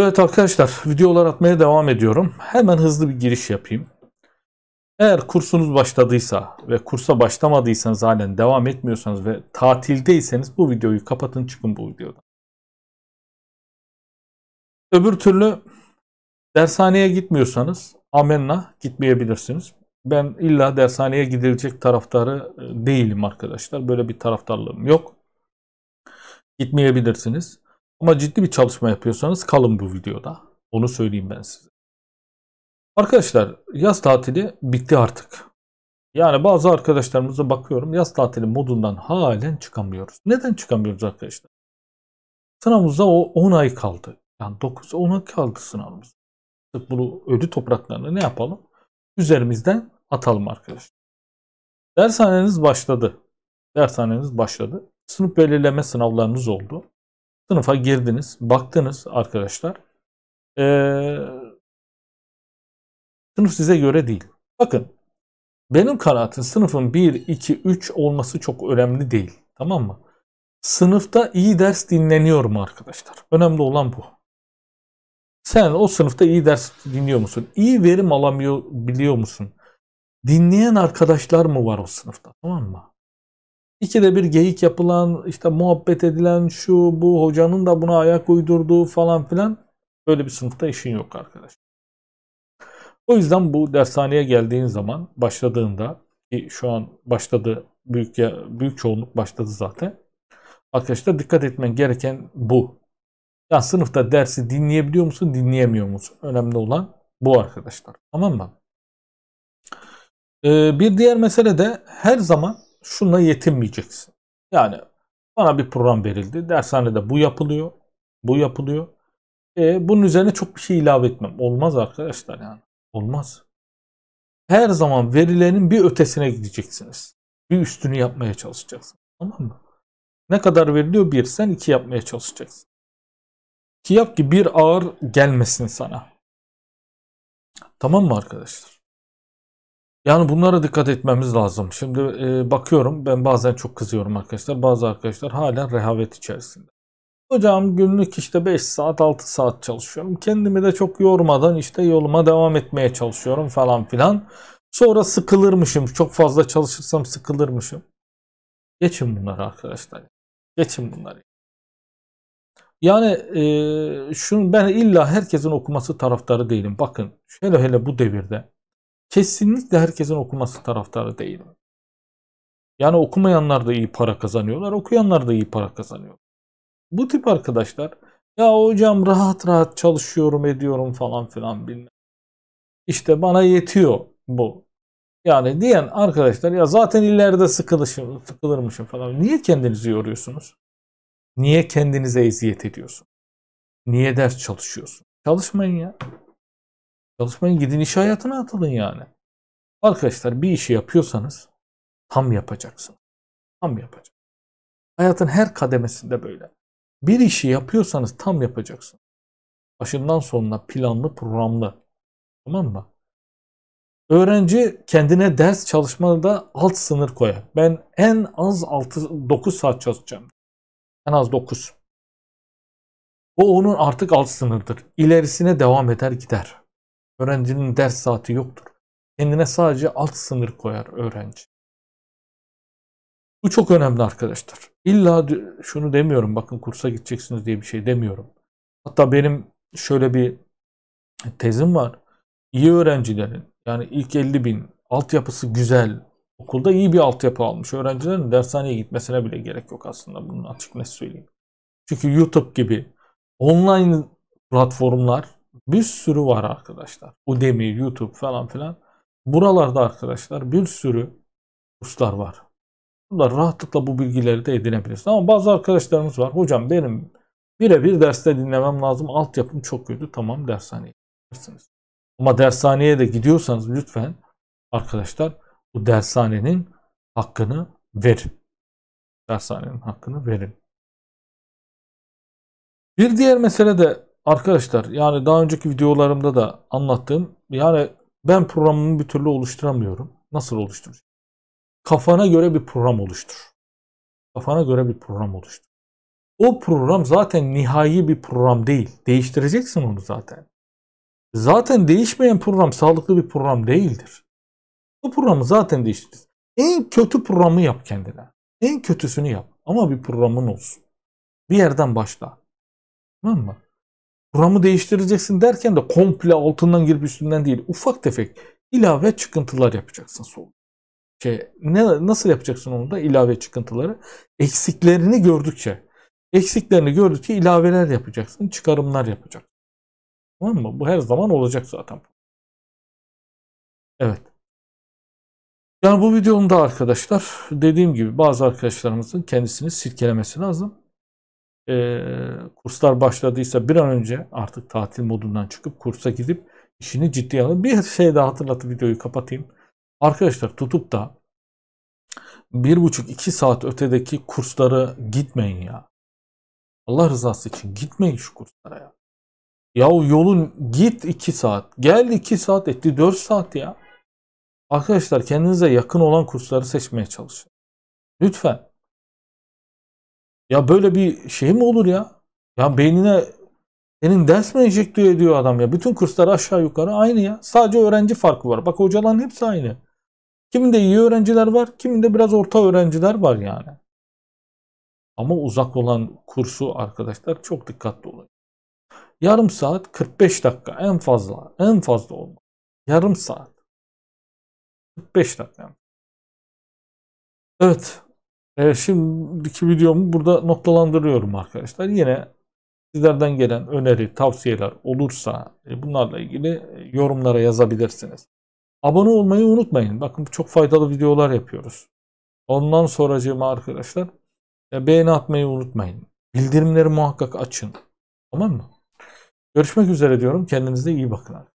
Evet arkadaşlar videolar atmaya devam ediyorum. Hemen hızlı bir giriş yapayım. Eğer kursunuz başladıysa ve kursa başlamadıysanız halen devam etmiyorsanız ve tatildeyseniz bu videoyu kapatın çıkın bu videodan. Öbür türlü dershaneye gitmiyorsanız amenna gitmeyebilirsiniz. Ben illa dershaneye gidilecek taraftarı e, değilim arkadaşlar. Böyle bir taraftarlığım yok. Gitmeyebilirsiniz. Ama ciddi bir çalışma yapıyorsanız kalın bu videoda. Onu söyleyeyim ben size. Arkadaşlar yaz tatili bitti artık. Yani bazı arkadaşlarımıza bakıyorum yaz tatili modundan halen çıkamıyoruz. Neden çıkamıyoruz arkadaşlar? Sınavımızda o 10 ay kaldı. Yani 9-10 ay kaldı sınavımız. Bunu ölü topraklarını ne yapalım? Üzerimizden atalım arkadaşlar. Dershaneniz başladı. Dershaneniz başladı. Sınıf belirleme sınavlarınız oldu. Sınıfa girdiniz, baktınız arkadaşlar. Ee, sınıf size göre değil. Bakın benim kanaatim sınıfın 1, 2, 3 olması çok önemli değil. Tamam mı? Sınıfta iyi ders dinleniyor mu arkadaşlar? Önemli olan bu. Sen o sınıfta iyi ders dinliyor musun? İyi verim alamıyor biliyor musun? Dinleyen arkadaşlar mı var o sınıfta? Tamam mı? İki de bir geyik yapılan, işte muhabbet edilen şu bu hocanın da buna ayak uydurduğu falan filan böyle bir sınıfta işin yok arkadaş. O yüzden bu dershaneye geldiğin zaman başladığında ki şu an başladı büyük ya, büyük çoğunluk başladı zaten. Arkadaşlar dikkat etmen gereken bu. Ya sınıfta dersi dinleyebiliyor musun, dinleyemiyor musun? Önemli olan bu arkadaşlar. Tamam mı? Ee, bir diğer mesele de her zaman şunla yetinmeyeceksin. Yani bana bir program verildi. Dershanede bu yapılıyor. Bu yapılıyor. E, bunun üzerine çok bir şey ilave etmem. Olmaz arkadaşlar yani. Olmaz. Her zaman verilerin bir ötesine gideceksiniz. Bir üstünü yapmaya çalışacaksınız. Tamam mı? Ne kadar veriliyor? Bir. Sen iki yapmaya çalışacaksın. İki yap ki bir ağır gelmesin sana. Tamam mı arkadaşlar? Yani bunlara dikkat etmemiz lazım. Şimdi e, bakıyorum ben bazen çok kızıyorum arkadaşlar. Bazı arkadaşlar hala rehavet içerisinde. Hocam günlük işte 5 saat 6 saat çalışıyorum. Kendimi de çok yormadan işte yoluma devam etmeye çalışıyorum falan filan. Sonra sıkılırmışım. Çok fazla çalışırsam sıkılırmışım. Geçin bunları arkadaşlar. Geçin bunları. Yani e, şunu ben illa herkesin okuması taraftarı değilim. Bakın hele hele bu devirde kesinlikle herkesin okuması taraftarı değilim. Yani okumayanlar da iyi para kazanıyorlar, okuyanlar da iyi para kazanıyor. Bu tip arkadaşlar ya hocam rahat rahat çalışıyorum ediyorum falan filan bilmem. İşte bana yetiyor bu. Yani diyen arkadaşlar ya zaten ileride sıkılışım, sıkılırmışım falan. Niye kendinizi yoruyorsunuz? Niye kendinize eziyet ediyorsunuz? Niye ders çalışıyorsun? Çalışmayın ya. Çalışmayın gidin iş hayatına atılın yani. Arkadaşlar bir işi yapıyorsanız tam yapacaksın. Tam yapacaksın. Hayatın her kademesinde böyle. Bir işi yapıyorsanız tam yapacaksın. Başından sonuna planlı programlı. Tamam mı? Öğrenci kendine ders çalışmada alt sınır koyar. Ben en az 6, 9 saat çalışacağım. En az 9. O onun artık alt sınırdır. İlerisine devam eder gider. Öğrencinin ders saati yoktur. Kendine sadece alt sınır koyar öğrenci. Bu çok önemli arkadaşlar. İlla şunu demiyorum bakın kursa gideceksiniz diye bir şey demiyorum. Hatta benim şöyle bir tezim var. İyi öğrencilerin yani ilk 50 bin altyapısı güzel, okulda iyi bir altyapı almış öğrencilerin dershaneye gitmesine bile gerek yok aslında bunun açık net söyleyeyim. Çünkü YouTube gibi online platformlar bir sürü var arkadaşlar. Udemy, YouTube falan filan. Buralarda arkadaşlar bir sürü kurslar var. Bunlar rahatlıkla bu bilgileri de edinebilirsiniz. Ama bazı arkadaşlarımız var. Hocam benim birebir derste dinlemem lazım. Altyapım çok kötü. Tamam dershaneye gidersiniz. Ama dershaneye de gidiyorsanız lütfen arkadaşlar bu dershanenin hakkını verin. Dershanenin hakkını verin. Bir diğer mesele de Arkadaşlar yani daha önceki videolarımda da anlattığım yani ben programımı bir türlü oluşturamıyorum. Nasıl oluşturur? Kafana göre bir program oluştur. Kafana göre bir program oluştur. O program zaten nihai bir program değil. Değiştireceksin onu zaten. Zaten değişmeyen program sağlıklı bir program değildir. Bu programı zaten değiştir. En kötü programı yap kendine. En kötüsünü yap. Ama bir programın olsun. Bir yerden başla. Tamam mı? kuramı değiştireceksin derken de komple altından girip üstünden değil. Ufak tefek ilave çıkıntılar yapacaksın sol. Şey, ne, nasıl yapacaksın onu da ilave çıkıntıları? Eksiklerini gördükçe. Eksiklerini gördükçe ilaveler yapacaksın, çıkarımlar yapacaksın. Tamam mı? Bu her zaman olacak zaten. Evet. Yani bu videonun da arkadaşlar dediğim gibi bazı arkadaşlarımızın kendisini sirkelemesi lazım e, kurslar başladıysa bir an önce artık tatil modundan çıkıp kursa gidip işini ciddiye alın. Bir şey daha hatırlatıp videoyu kapatayım. Arkadaşlar tutup da bir buçuk iki saat ötedeki kurslara gitmeyin ya. Allah rızası için gitmeyin şu kurslara ya. Ya o yolun git iki saat, geldi iki saat etti dört saat ya. Arkadaşlar kendinize yakın olan kursları seçmeye çalışın. Lütfen. Ya böyle bir şey mi olur ya? Ya beynine senin ders mi enjekte ediyor adam ya? Bütün kurslar aşağı yukarı aynı ya. Sadece öğrenci farkı var. Bak hocaların hepsi aynı. Kiminde iyi öğrenciler var, kiminde biraz orta öğrenciler var yani. Ama uzak olan kursu arkadaşlar çok dikkatli olun. Yarım saat 45 dakika en fazla. En fazla olmaz. Yarım saat. 45 dakika. Evet. E, şimdiki videomu burada noktalandırıyorum arkadaşlar. Yine sizlerden gelen öneri, tavsiyeler olursa e, bunlarla ilgili e, yorumlara yazabilirsiniz. Abone olmayı unutmayın. Bakın çok faydalı videolar yapıyoruz. Ondan sonracığıma arkadaşlar e, beğeni atmayı unutmayın. Bildirimleri muhakkak açın. Tamam mı? Görüşmek üzere diyorum. Kendinize iyi bakın.